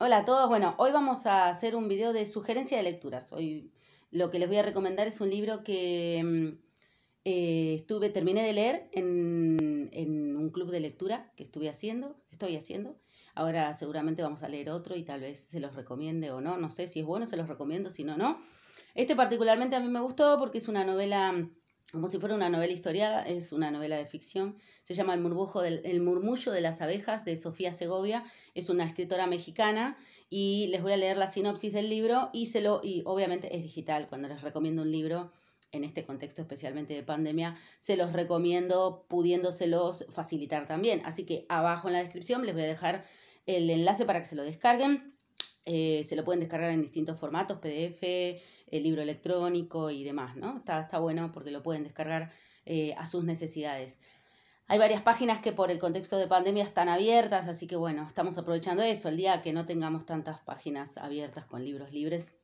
Hola a todos, bueno, hoy vamos a hacer un video de sugerencia de lecturas. Hoy lo que les voy a recomendar es un libro que mm, eh, estuve, terminé de leer en, en, un club de lectura que estuve haciendo, estoy haciendo. Ahora seguramente vamos a leer otro y tal vez se los recomiende o no. No sé si es bueno, se los recomiendo, si no, no. Este particularmente a mí me gustó porque es una novela mm, como si fuera una novela historiada, es una novela de ficción, se llama El, murmullo de las abejas de Sofía Segovia, es una escritora mexicana y les voy a leer la sinopsis del libro y, se lo, y obviamente es digital, cuando les recomiendo un libro en este contexto especialmente de pandemia, se los recomiendo pudiéndoselos facilitar también. Así que abajo en la descripción les voy a dejar el enlace para que se lo descarguen. Eh, se lo pueden descargar en distintos formatos, PDF, el libro electrónico y demás, ¿no? Está, bueno porque lo pueden descargar eh, a sus necesidades. Hay varias páginas que por el contexto de pandemia están abiertas, así que bueno, estamos aprovechando eso. El día que no tengamos tantas páginas abiertas con libros libres,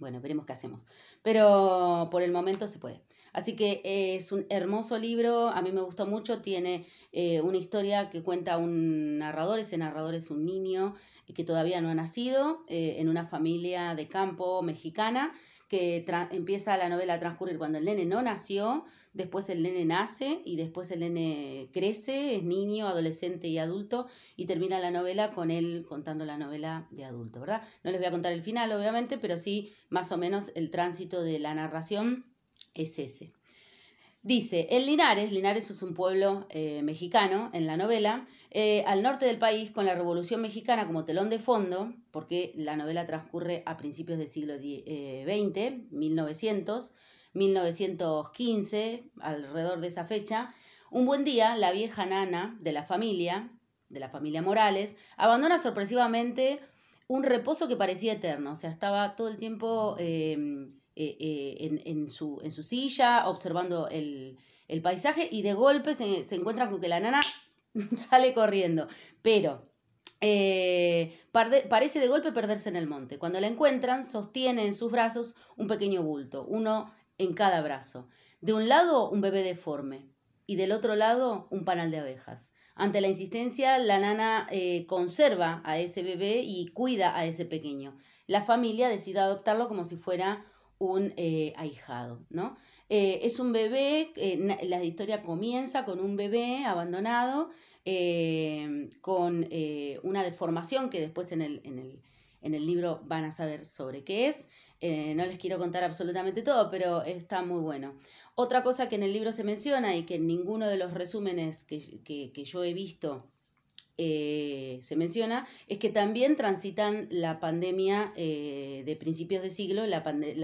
bueno, veremos qué hacemos. Pero por el momento se puede. Así que es un hermoso libro, a mí me gustó mucho, tiene eh, una historia que cuenta un narrador, ese narrador es un niño que todavía no ha nacido, eh, en una familia de campo mexicana, que empieza la novela a transcurrir cuando el nene no nació, después el nene nace y después el nene crece, es niño, adolescente y adulto y termina la novela con él contando la novela de adulto, ¿verdad? No les voy a contar el final, obviamente, pero sí más o menos el tránsito de la narración es ese. Dice, en Linares, Linares es un pueblo eh, mexicano en la novela, eh, al norte del país con la Revolución Mexicana como telón de fondo, porque la novela transcurre a principios del siglo XX, 1900, 1915, alrededor de esa fecha. Un buen día, la vieja nana de la familia, de la familia Morales, abandona sorpresivamente un reposo que parecía eterno, o sea, estaba todo el tiempo em, eh, eh, en, su, en su silla, observando el, paisaje y de golpe se, encuentran con que la nana sale corriendo. Pero eh, parece de golpe perderse en el monte. Cuando la encuentran, sostiene en sus brazos un pequeño bulto, uno en cada brazo. De un lado, un bebé deforme y del otro lado, un panal de abejas. Ante la insistencia, la nana conserva a ese bebé y cuida a ese pequeño. La familia decide adoptarlo como si fuera un eh, ahijado, ¿no? Eh, es un bebé, eh, la historia comienza con un bebé abandonado, con una deformación que después en el, libro van a saber sobre qué es. no les quiero contar absolutamente todo, pero está muy bueno. Otra cosa que en el libro se menciona y que en ninguno de los resúmenes que, que yo he visto eh, se menciona es que también transitan la pandemia eh, de principios de siglo, la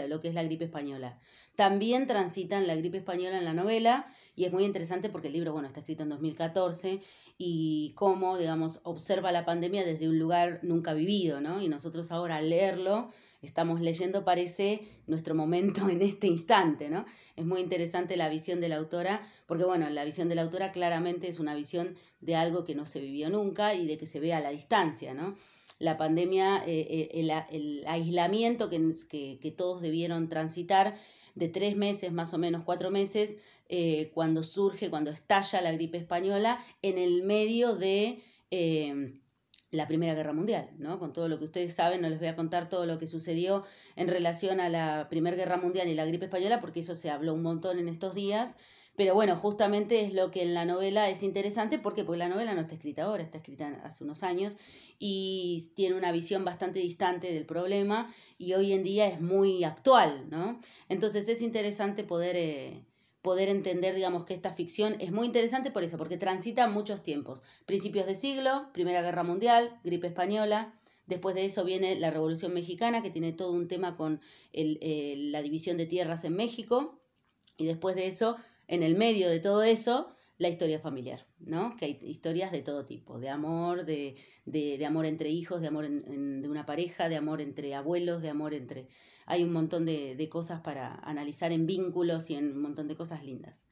lo que es la gripe española también transitan la gripe española en la novela y es muy interesante porque el libro, bueno, está escrito en 2014 y cómo, digamos, observa la pandemia desde un lugar nunca vivido, ¿no? Y nosotros ahora al leerlo, estamos leyendo, parece, nuestro momento en este instante, ¿no? Es muy interesante la visión de la autora porque, bueno, la visión de la autora claramente es una visión de algo que no se vivió nunca y de que se ve a la distancia, ¿no? la pandemia, eh, eh, el, aislamiento que, que, todos debieron transitar de tres meses, más o menos cuatro meses, eh, cuando surge, cuando estalla la gripe española, en el medio de... la Primera Guerra Mundial, ¿no? Con todo lo que ustedes saben, no les voy a contar todo lo que sucedió en relación a la Primera Guerra Mundial y la gripe española, porque eso se habló un montón en estos días, pero bueno, justamente es lo que en la novela es interesante, ¿por Porque la novela no está escrita ahora, está escrita hace unos años y tiene una visión bastante distante del problema y hoy en día es muy actual, ¿no? Entonces es interesante poder, eh, poder entender, digamos, que esta ficción es muy interesante por eso, porque transita muchos tiempos. Principios de siglo, Primera Guerra Mundial, gripe española, Después de eso viene la Revolución Mexicana, que tiene todo un tema con eh, la división de tierras en México. Y después de eso, en el medio de todo eso, la historia familiar, ¿no? Que hay historias de todo tipo, de amor, de, amor entre hijos, de amor en, de una pareja, de amor entre abuelos, de amor entre... Hay un montón de, cosas para analizar en vínculos y en un montón de cosas lindas.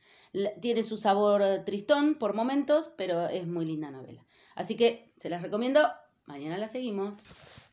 tiene su sabor tristón por momentos, pero es muy linda novela. Así que se las recomiendo, mañana la seguimos.